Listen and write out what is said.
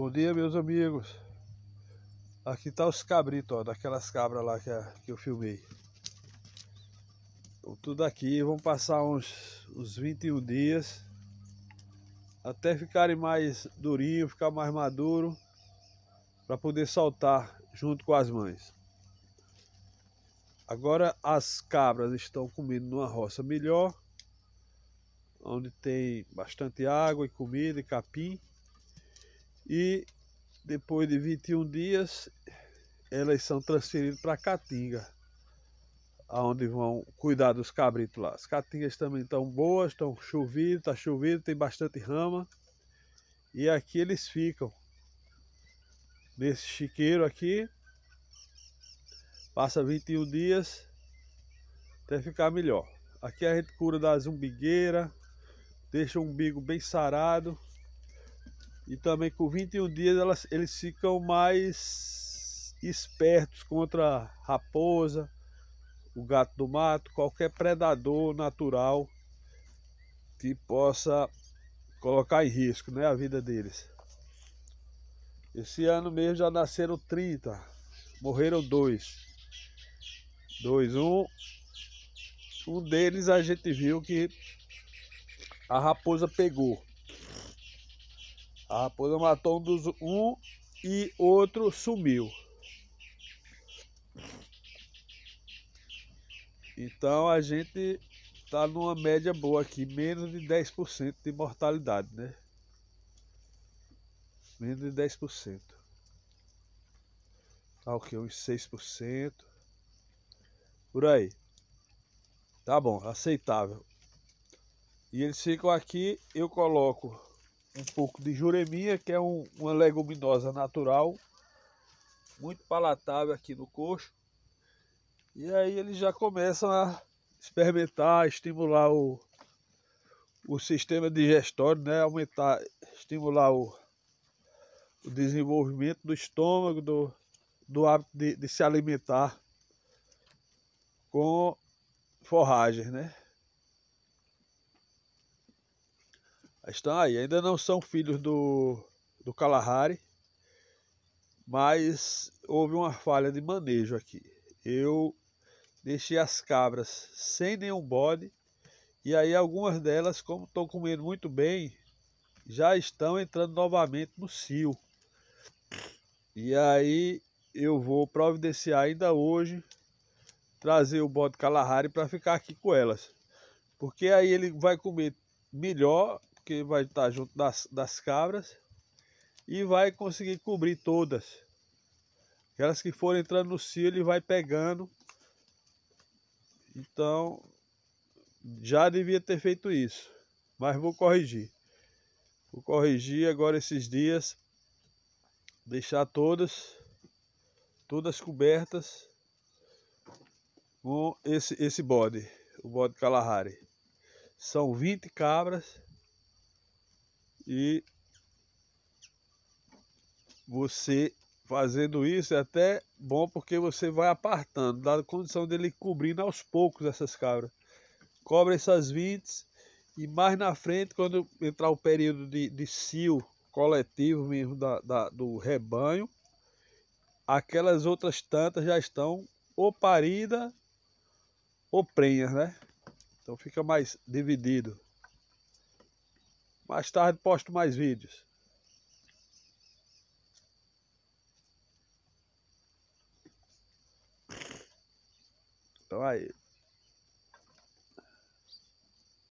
Bom dia, meus amigos. Aqui tá os cabritos, ó, daquelas cabras lá que, que eu filmei. Então, tudo aqui, vão passar uns, uns 21 dias até ficarem mais durinho, ficar mais maduro para poder saltar junto com as mães. Agora as cabras estão comendo numa roça melhor, onde tem bastante água e comida e capim. E depois de 21 dias, elas são transferidas para Caatinga, aonde vão cuidar dos cabritos lá. As caatingas também estão boas, estão chovidas, está chovido, tem bastante rama. E aqui eles ficam nesse chiqueiro aqui. Passa 21 dias até ficar melhor. Aqui a gente cura da zumbigueira, deixa o umbigo bem sarado. E também com 21 dias elas, eles ficam mais espertos contra raposa, o gato do mato, qualquer predador natural que possa colocar em risco né, a vida deles. Esse ano mesmo já nasceram 30, morreram dois. Dois, um. Um deles a gente viu que a raposa pegou. A raposa matou um, dos, um e outro sumiu. Então a gente tá numa média boa aqui, menos de 10% de mortalidade, né? Menos de 10%. Tá o que? Uns 6%. Por aí. Tá bom, aceitável. E eles ficam aqui, eu coloco um pouco de juremia, que é um, uma leguminosa natural, muito palatável aqui no coxo. E aí eles já começam a experimentar, estimular o, o sistema digestório, né? aumentar, estimular o, o desenvolvimento do estômago, do, do hábito de, de se alimentar com forragens, né? estão aí. Ainda não são filhos do, do Kalahari, mas houve uma falha de manejo aqui. Eu deixei as cabras sem nenhum bode e aí algumas delas, como estão comendo muito bem, já estão entrando novamente no cio. E aí eu vou providenciar ainda hoje trazer o bode Kalahari para ficar aqui com elas. Porque aí ele vai comer melhor vai estar junto das, das cabras e vai conseguir cobrir todas. Aquelas que forem entrando no cio, ele vai pegando. Então, já devia ter feito isso, mas vou corrigir. Vou corrigir agora esses dias, deixar todas, todas cobertas com esse, esse bode, o bode Kalahari. São 20 cabras e você fazendo isso é até bom porque você vai apartando, dá a condição dele cobrindo aos poucos essas cabras. Cobre essas 20 e mais na frente, quando entrar o período de, de cio coletivo mesmo da, da, do rebanho, aquelas outras tantas já estão ou parida ou prenhas, né? Então fica mais dividido. Mais tarde posto mais vídeos. Então aí. É